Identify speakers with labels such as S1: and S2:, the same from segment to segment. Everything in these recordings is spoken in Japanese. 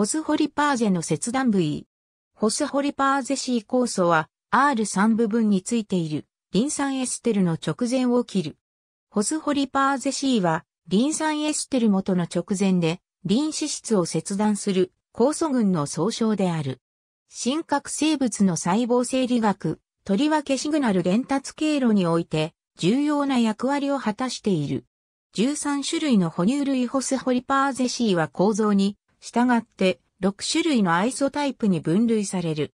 S1: ホスホリパーゼの切断部位。ホスホリパーゼ C 酵素は R3 部分についているリン酸エステルの直前を切る。ホスホリパーゼ C はリン酸エステル元の直前でリン脂質を切断する酵素群の総称である。真核生物の細胞生理学、とりわけシグナル伝達経路において重要な役割を果たしている。13種類の哺乳類ホスホリパーゼ C は構造に従って6種類のアイソタイプに分類される。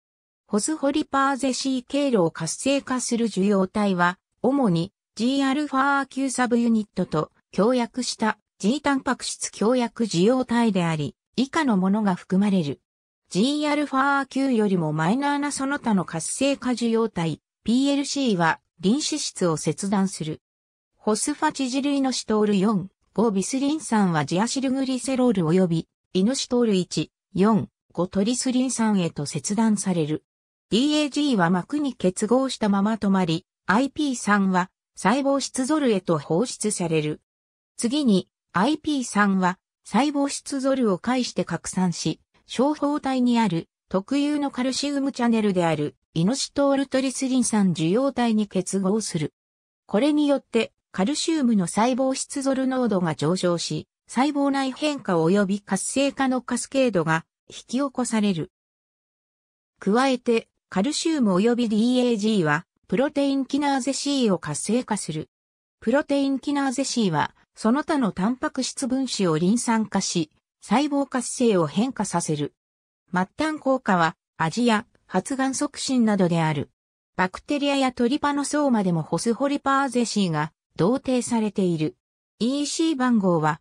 S1: ホスホリパーゼ C 経路を活性化する受容体は、主に Gα9 サブユニットと協約した G タンパク質協約受容体であり、以下のものが含まれる。Gα9 よりもマイナーなその他の活性化受容体、PLC は臨脂質を切断する。ホスファチジ類のシトール4、5ビスリン酸はジアシルグリセロール及びイノシトール1、4、5トリスリン酸へと切断される。DAG は膜に結合したまま止まり、IP3 は細胞質ゾルへと放出される。次に IP3 は細胞質ゾルを介して拡散し、小胞体にある特有のカルシウムチャネルであるイノシトールトリスリン酸受容体に結合する。これによってカルシウムの細胞質ゾル濃度が上昇し、細胞内変化及び活性化のカスケードが引き起こされる。加えて、カルシウム及び DAG は、プロテインキナーゼ C を活性化する。プロテインキナーゼ C は、その他のタンパク質分子をリン酸化し、細胞活性を変化させる。末端効果は、味や発がん促進などである。バクテリアやトリパノソーマでもホスホリパーゼ C が同定されている。EC 番号は